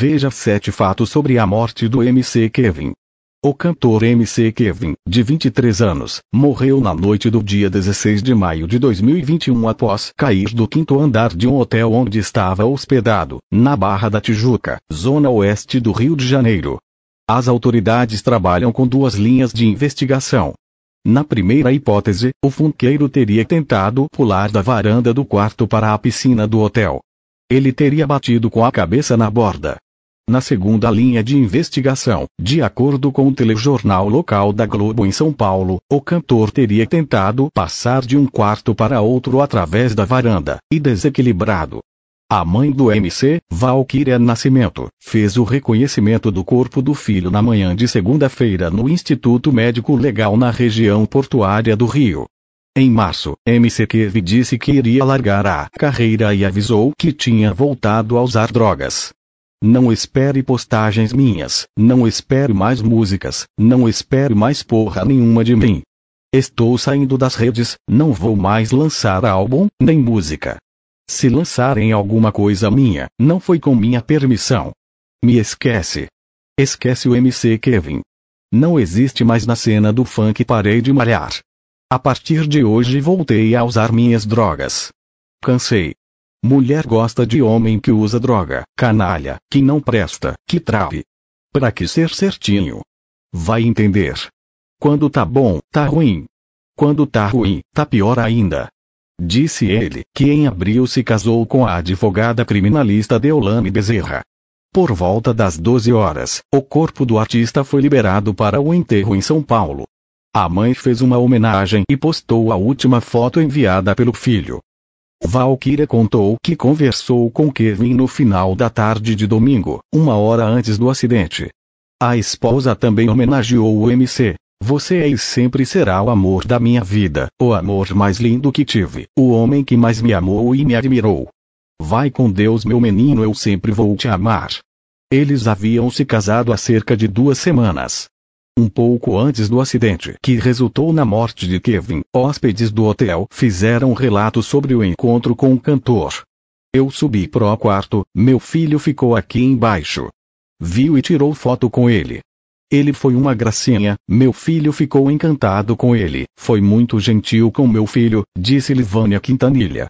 Veja sete fatos sobre a morte do MC Kevin. O cantor MC Kevin, de 23 anos, morreu na noite do dia 16 de maio de 2021 após cair do quinto andar de um hotel onde estava hospedado, na Barra da Tijuca, zona oeste do Rio de Janeiro. As autoridades trabalham com duas linhas de investigação. Na primeira hipótese, o funkeiro teria tentado pular da varanda do quarto para a piscina do hotel. Ele teria batido com a cabeça na borda, na segunda linha de investigação, de acordo com o telejornal local da Globo em São Paulo, o cantor teria tentado passar de um quarto para outro através da varanda, e desequilibrado. A mãe do MC, Valquíria Nascimento, fez o reconhecimento do corpo do filho na manhã de segunda-feira no Instituto Médico Legal na região portuária do Rio. Em março, MC Kevin disse que iria largar a carreira e avisou que tinha voltado a usar drogas. Não espere postagens minhas, não espere mais músicas, não espere mais porra nenhuma de mim. Estou saindo das redes, não vou mais lançar álbum, nem música. Se lançarem alguma coisa minha, não foi com minha permissão. Me esquece. Esquece o MC Kevin. Não existe mais na cena do funk parei de malhar. A partir de hoje voltei a usar minhas drogas. Cansei. Mulher gosta de homem que usa droga, canalha, que não presta, que trave. Pra que ser certinho? Vai entender. Quando tá bom, tá ruim. Quando tá ruim, tá pior ainda. Disse ele, que em abril se casou com a advogada criminalista Deolane Bezerra. Por volta das 12 horas, o corpo do artista foi liberado para o enterro em São Paulo. A mãe fez uma homenagem e postou a última foto enviada pelo filho, Valkyria contou que conversou com Kevin no final da tarde de domingo, uma hora antes do acidente. A esposa também homenageou o MC. Você é e sempre será o amor da minha vida, o amor mais lindo que tive, o homem que mais me amou e me admirou. Vai com Deus, meu menino, eu sempre vou te amar. Eles haviam se casado há cerca de duas semanas, um pouco antes do acidente que resultou na morte de Kevin, hóspedes do hotel fizeram relato sobre o encontro com o cantor. Eu subi pro quarto, meu filho ficou aqui embaixo. Viu e tirou foto com ele. Ele foi uma gracinha, meu filho ficou encantado com ele, foi muito gentil com meu filho, disse Livânia Quintanilha.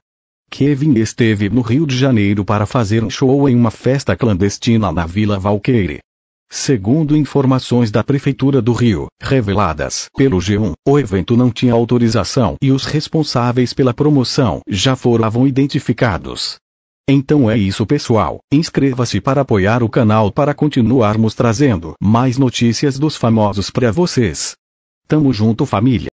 Kevin esteve no Rio de Janeiro para fazer um show em uma festa clandestina na Vila Valqueire. Segundo informações da Prefeitura do Rio, reveladas pelo G1, o evento não tinha autorização e os responsáveis pela promoção já foram identificados. Então é isso, pessoal. Inscreva-se para apoiar o canal para continuarmos trazendo mais notícias dos famosos para vocês. Tamo junto, família.